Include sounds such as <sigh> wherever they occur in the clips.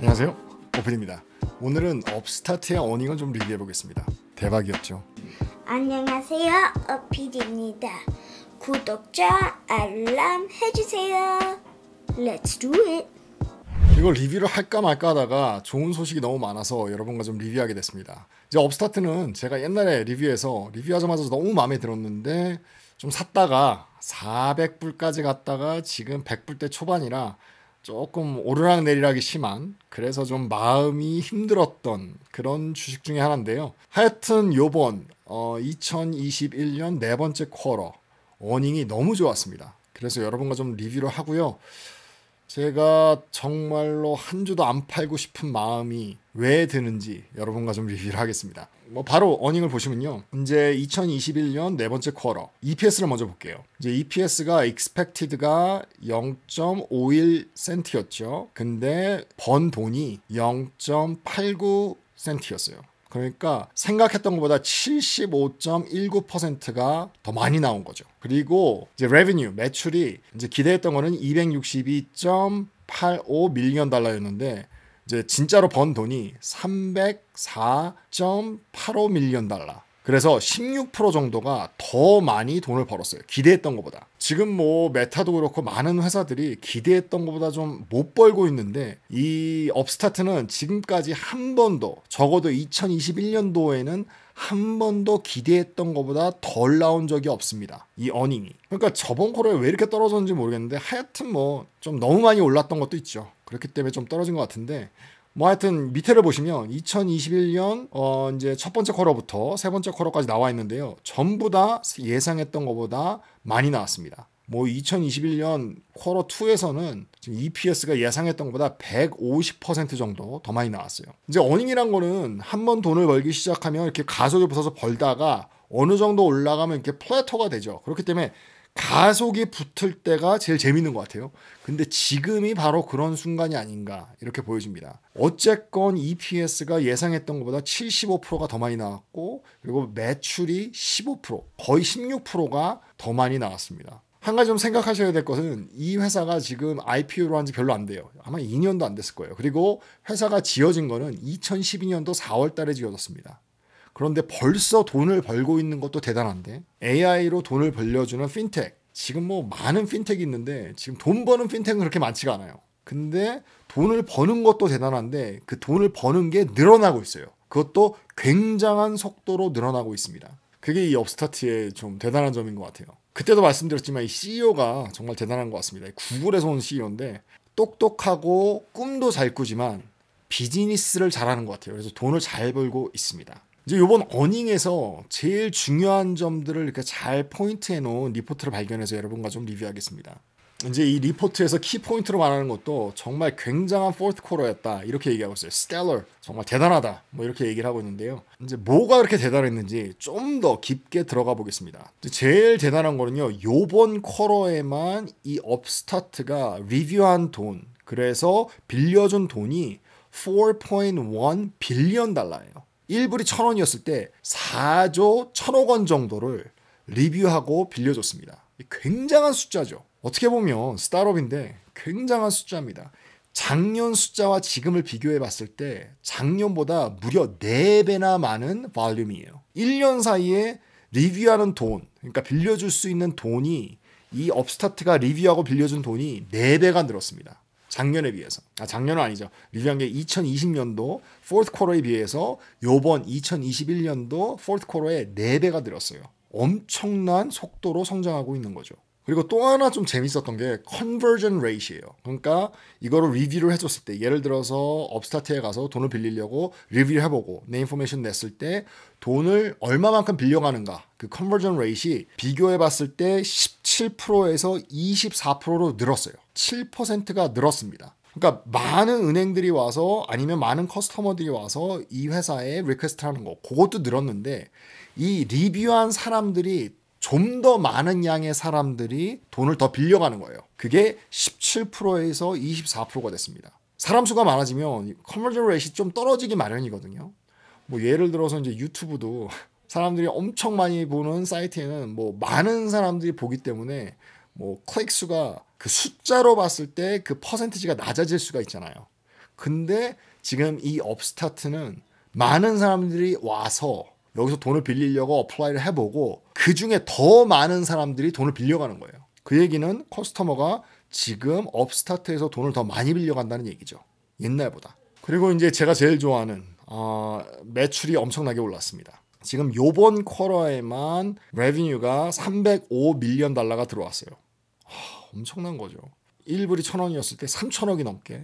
안녕하세요 오픈입니다 오늘은 업스타트의 어닝을 좀 리뷰해 보겠습니다 대박이었죠 안녕하세요 어필입니다 구독자 알람 해주세요 Let's do it 이걸 리뷰를 할까 말까 하다가 좋은 소식이 너무 많아서 여러분과 좀 리뷰하게 됐습니다 이제 업스타트는 제가 옛날에 리뷰해서 리뷰하자마자 너무 마음에 들었는데 좀 샀다가 400불까지 갔다가 지금 100불대 초반이라 조금 오르락 내리락이 심한 그래서 좀 마음이 힘들었던 그런 주식 중에 하나인데요. 하여튼 요번 어, 2021년 네 번째 쿼러 어닝이 너무 좋았습니다. 그래서 여러분과 좀 리뷰를 하고요. 제가 정말로 한 주도 안 팔고 싶은 마음이 왜 드는지 여러분과 좀 리뷰를 하겠습니다. 뭐 바로 어닝을 보시면요. 이제 2021년 네 번째 쿼러 EPS를 먼저 볼게요. 이제 EPS가 expected가 0.51센트였죠. 근데 번 돈이 0.89 센트였어요. 그러니까 생각했던 것보다 75.19%가 더 많이 나온 거죠. 그리고 이제 레베뉴 매출이 이제 기대했던 거는 262.85 밀리언 달러였는데 이제 진짜로 번 돈이 304.85 밀리언 달러. 그래서 16% 정도가 더 많이 돈을 벌었어요. 기대했던 것보다. 지금 뭐 메타도 그렇고 많은 회사들이 기대했던 것보다 좀 못 벌고 있는데 이 업스타트는 지금까지 한 번도 적어도 2021년도에는 한 번도 기대했던 것보다 덜 나온 적이 없습니다. 이 어닝이. 그러니까 저번 코로에 왜 이렇게 떨어졌는지 모르겠는데 하여튼 뭐 좀 너무 많이 올랐던 것도 있죠. 그렇기 때문에 좀 떨어진 것 같은데 뭐 하여튼 밑에를 보시면 2021년 어 이제 첫 번째 쿼터부터 세 번째 쿼터까지 나와 있는데요. 전부 다 예상했던 것보다 많이 나왔습니다. 뭐 2021년 쿼터 2에서는 지금 EPS가 예상했던 것보다 150% 정도 더 많이 나왔어요. 이제 어닝이란 거는 한번 돈을 벌기 시작하면 이렇게 가속에 붙어서 벌다가 어느 정도 올라가면 이렇게 플래터가 되죠. 그렇기 때문에 가속이 붙을 때가 제일 재밌는 것 같아요. 근데 지금이 바로 그런 순간이 아닌가 이렇게 보여집니다. 어쨌건 EPS가 예상했던 것보다 75%가 더 많이 나왔고 그리고 매출이 15% 거의 16%가 더 많이 나왔습니다. 한 가지 좀 생각하셔야 될 것은 이 회사가 지금 IPO로 한 지 별로 안 돼요. 아마 2년도 안 됐을 거예요. 그리고 회사가 지어진 거는 2012년도 4월 달에 지어졌습니다. 그런데 벌써 돈을 벌고 있는 것도 대단한데 AI로 돈을 벌려주는 핀텍 지금 뭐 많은 핀텍이 있는데 지금 돈 버는 핀텍은 그렇게 많지가 않아요. 근데 돈을 버는 것도 대단한데 그 돈을 버는 게 늘어나고 있어요. 그것도 굉장한 속도로 늘어나고 있습니다. 그게 이 업스타트의 좀 대단한 점인 것 같아요. 그때도 말씀드렸지만 이 CEO가 정말 대단한 것 같습니다. 구글에서 온 CEO인데 똑똑하고 꿈도 잘 꾸지만 비즈니스를 잘하는 것 같아요. 그래서 돈을 잘 벌고 있습니다. 이제 요번 어닝에서 제일 중요한 점들을 이렇게 잘 포인트해 놓은 리포트를 발견해서 여러분과 좀 리뷰하겠습니다. 이제 이 리포트에서 키 포인트로 말하는 것도 정말 굉장한 포트 코러였다 이렇게 얘기하고 있어요. stellar 정말 대단하다 뭐 이렇게 얘기를 하고 있는데요. 이제 뭐가 그렇게 대단했는지 좀 더 깊게 들어가 보겠습니다. 제일 대단한 거는요. 요번 코러에만이 업스타트가 리뷰한 돈 그래서 빌려준 돈이 4.1 빌리언 달러예요. 1불이 1000원이었을 때 4조 1000억 원 정도를 리뷰하고 빌려줬습니다. 굉장한 숫자죠. 어떻게 보면 스타트업인데 굉장한 숫자입니다. 작년 숫자와 지금을 비교해 봤을 때 작년보다 무려 4배나 많은 발륨이에요. 1년 사이에 리뷰하는 돈, 그러니까 빌려줄 수 있는 돈이 이 업스타트가 리뷰하고 빌려준 돈이 4배가 늘었습니다. 작년에 비해서 아 작년은 아니죠 리뷰한 게 2020년도 포트 쿼터에 비해서 요번 2021년도 포트 쿼터에 4배가 늘었어요 엄청난 속도로 성장하고 있는 거죠 그리고 또 하나 좀 재밌었던 게 컨버전 레이시예요. 그러니까 이거를 리뷰를 해줬을 때 예를 들어서 업스타트에 가서 돈을 빌리려고 리뷰를 해보고 내 인포메이션 냈을 때 돈을 얼마만큼 빌려가는가 그 컨버전 레이시 비교해봤을 때 17%에서 24%로 늘었어요. 7%가 늘었습니다. 그러니까 많은 은행들이 와서 아니면 많은 커스터머들이 와서 이 회사에 리퀘스트 하는 거 그것도 늘었는데 이 리뷰한 사람들이 좀 더 많은 양의 사람들이 돈을 더 빌려가는 거예요. 그게 17%에서 24%가 됐습니다. 사람 수가 많아지면 커머전 레이시 좀 떨어지기 마련이거든요. 뭐 예를 들어서 이제 유튜브도 사람들이 엄청 많이 보는 사이트에는 뭐 많은 사람들이 보기 때문에 뭐 클릭 수가 그 숫자로 봤을 때 그 퍼센티지가 낮아질 수가 있잖아요. 근데 지금 이 업스타트는 많은 사람들이 와서 여기서 돈을 빌리려고 어플라이를 해보고 그 중에 더 많은 사람들이 돈을 빌려가는 거예요. 그 얘기는 커스터머가 지금 업스타트에서 돈을 더 많이 빌려간다는 얘기죠. 옛날보다. 그리고 이제 제가 제일 좋아하는 어, 매출이 엄청나게 올랐습니다. 지금 요번 쿼러에만 레비뉴가 305 밀리언 달러가 들어왔어요. 하, 엄청난 거죠. 1불이 1000원이었을 때 3000억이 넘게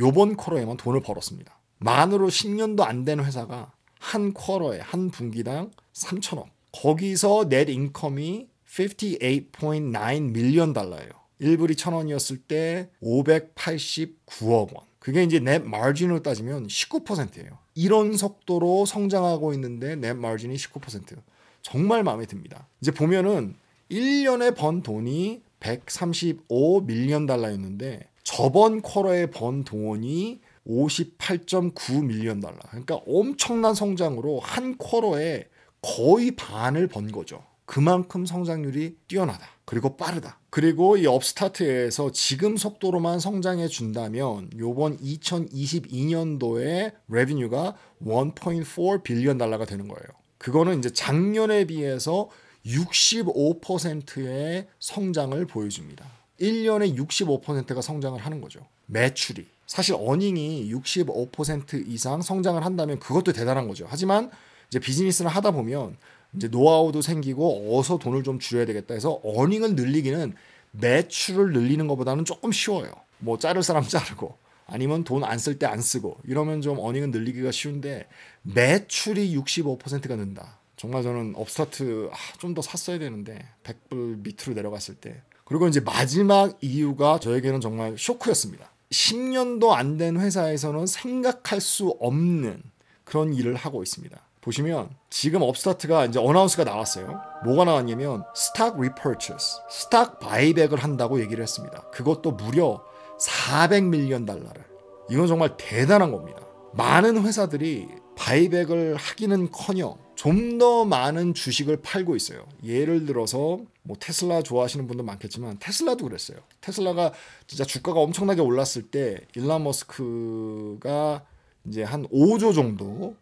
요번 쿼러에만 돈을 벌었습니다. 만으로 10년도 안 된 회사가 한쿼러에한 분기당 3 0 0 0억 거기서 넷 인컴이 58.9 밀리언 달러예요. 1불이 1000원이었을 때 589억 원. 그게 이제 넷 마진으로 따지면 19%예요. 이런 속도로 성장하고 있는데 넷 마진이 19%. 정말 마음에 듭니다. 이제 보면은 1년에 번 돈이 135 밀리언 달러였는데 저번 쿼러에 번 돈이 58.9 밀리언 달러. 그러니까 엄청난 성장으로 한 쿼러에 거의 반을 번 거죠. 그만큼 성장률이 뛰어나다. 그리고 빠르다. 그리고 이 업스타트에서 지금 속도로만 성장해 준다면 요번 2022년도에 레비뉴가 1.4 빌리언 달러가 되는 거예요. 그거는 이제 작년에 비해서 65%의 성장을 보여줍니다. 1년에 65%가 성장을 하는 거죠. 매출이. 사실 어닝이 65% 이상 성장을 한다면 그것도 대단한 거죠. 하지만 이제 비즈니스를 하다 보면 이제 노하우도 생기고 어서 돈을 좀 줄여야 되겠다 해서 어닝을 늘리기는 매출을 늘리는 것보다는 조금 쉬워요. 뭐 자를 사람 <laughs> 자르고 아니면 돈 안 쓸 때 안 쓰고 이러면 좀 어닝은 늘리기가 쉬운데 매출이 65%가 는다. 정말 저는 업스타트 아, 좀더 샀어야 되는데 100불 밑으로 내려갔을 때 그리고 이제 마지막 이유가 저에게는 정말 쇼크였습니다. 10년도 안 된 회사에서는 생각할 수 없는 그런 일을 하고 있습니다. 보시면 지금 업스타트가 이제 어나운스가 나왔어요. 뭐가 나왔냐면 스탁 리퍼처스, 스탁 바이백을 한다고 얘기를 했습니다. 그것도 무려 400밀리언 달러를. 이건 정말 대단한 겁니다. 많은 회사들이 바이백을 하기는커녕 좀 더 많은 주식을 팔고 있어요. 예를 들어서 뭐 테슬라 좋아하시는 분도 많겠지만 테슬라도 그랬어요. 테슬라가 진짜 주가가 엄청나게 올랐을 때일라 머스크가 이제 한 5조 정도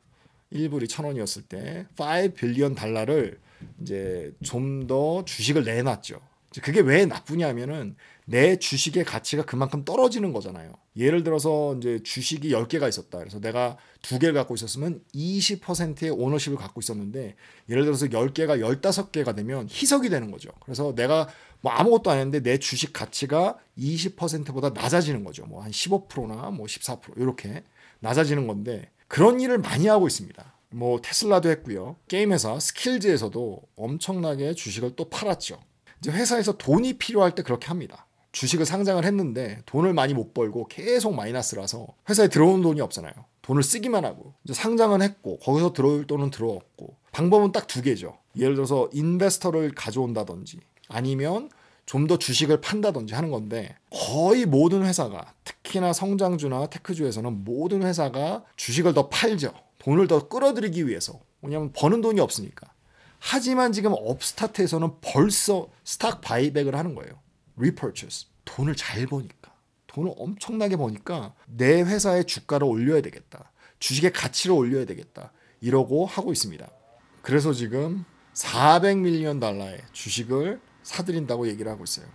1불이 천원이었을 때 5빌리언 달러를 이제 좀 더 주식을 내놨죠. 그게 왜 나쁘냐면은 내 주식의 가치가 그만큼 떨어지는 거잖아요. 예를 들어서 이제 주식이 10개가 있었다. 그래서 내가 2개를 갖고 있었으면 20%의 오너십을 갖고 있었는데 예를 들어서 10개가 15개가 되면 희석이 되는 거죠. 그래서 내가 뭐 아무것도 안 했는데 내 주식 가치가 20%보다 낮아지는 거죠. 뭐 한 15%나 뭐 14% 이렇게 낮아지는 건데 그런 일을 많이 하고 있습니다. 뭐 테슬라도 했고요. 게임 회사 스킬즈에서도 엄청나게 주식을 또 팔았죠. 이제 회사에서 돈이 필요할 때 그렇게 합니다. 주식을 상장을 했는데 돈을 많이 못 벌고 계속 마이너스라서 회사에 들어오는 돈이 없잖아요. 돈을 쓰기만 하고 이제 상장은 했고 거기서 들어올 돈은 들어왔고 방법은 딱 두 개죠. 예를 들어서 인베스터를 가져온다든지 아니면 좀 더 주식을 판다든지 하는 건데 거의 모든 회사가 특히 특히나 성장주나 테크주에서는 모든 회사가 주식을 더 팔죠. 돈을 더 끌어들이기 위해서. 왜냐하면 버는 돈이 없으니까. 하지만 지금 업스타트에서는 벌써 스탁 바이백을 하는 거예요. 리퍼 p u r 돈을 잘 버니까. 돈을 엄청나게 버니까 내 회사의 주가를 올려야 되겠다. 주식의 가치를 올려야 되겠다. 이러고 하고 있습니다. 그래서 지금 400밀리언 달러의 주식을 사들인다고 얘기를 하고 있어요.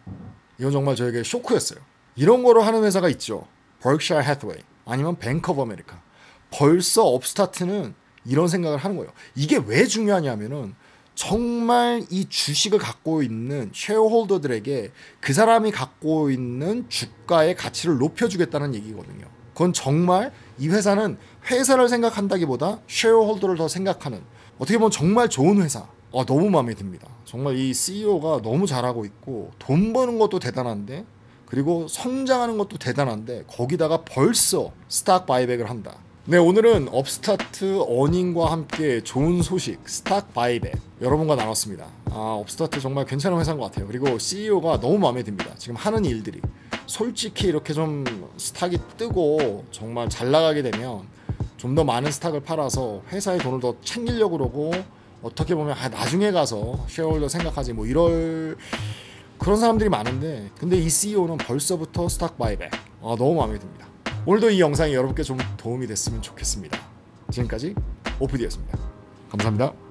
이건 정말 저에게 쇼크였어요. 이런 거로 하는 회사가 있죠. 벌크샤 해트웨이 아니면 뱅커 오브 아메리카. 벌써 업스타트는 이런 생각을 하는 거예요. 이게 왜 중요하냐면은 정말 이 주식을 갖고 있는 쉐어홀더들에게 그 사람이 갖고 있는 주가의 가치를 높여주겠다는 얘기거든요. 그건 정말 이 회사는 회사를 생각한다기보다 쉐어홀더를 더 생각하는 어떻게 보면 정말 좋은 회사. 아, 너무 마음에 듭니다. 정말 이 CEO가 너무 잘하고 있고 돈 버는 것도 대단한데 그리고 성장하는 것도 대단한데 거기다가 벌써 스탁 바이백을 한다. 네 오늘은 업스타트 어닝과 함께 좋은 소식 스탁 바이백 여러분과 나눴습니다. 아 업스타트 정말 괜찮은 회사인 것 같아요. 그리고 CEO가 너무 마음에 듭니다. 지금 하는 일들이 솔직히 이렇게 좀 스탁이 뜨고 정말 잘 나가게 되면 좀 더 많은 스탁을 팔아서 회사의 돈을 더 챙기려고 그러고 어떻게 보면 아, 나중에 가서 쉐어홀더 생각하지 뭐 이럴 그런 사람들이 많은데 근데 이 CEO는 벌써부터 스탁 바이백 아, 너무 마음에 듭니다. 오늘도 이 영상이 여러분께 좀 도움이 됐으면 좋겠습니다. 지금까지 오프디였습니다. 감사합니다.